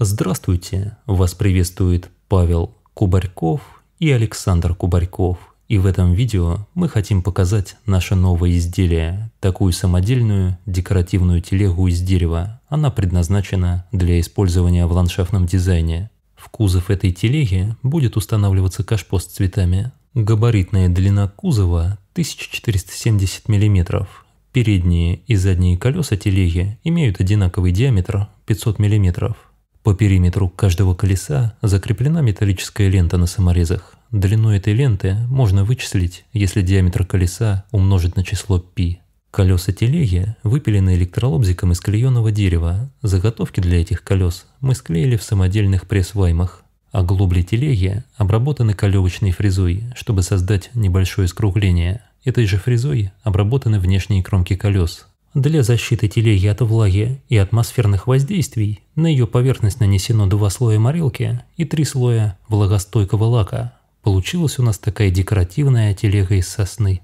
Здравствуйте! Вас приветствует Павел Кубарьков и Александр Кубарьков. И в этом видео мы хотим показать наше новое изделие, такую самодельную декоративную телегу из дерева. Она предназначена для использования в ландшафтном дизайне. В кузов этой телеги будет устанавливаться кашпо с цветами. Габаритная длина кузова 1470 мм. Передние и задние колеса телеги имеют одинаковый диаметр 500 мм. По периметру каждого колеса закреплена металлическая лента на саморезах. Длину этой ленты можно вычислить, если диаметр колеса умножить на число π. Колеса телеги выпилены электролобзиком из клееного дерева. Заготовки для этих колес мы склеили в самодельных пресс-ваймах. А глубли телеги обработаны колевочной фрезой, чтобы создать небольшое скругление. Этой же фрезой обработаны внешние кромки колес, для защиты телеги от влаги и атмосферных воздействий на ее поверхность нанесено два слоя морилки и три слоя влагостойкого лака. Получилась у нас такая декоративная телега из сосны.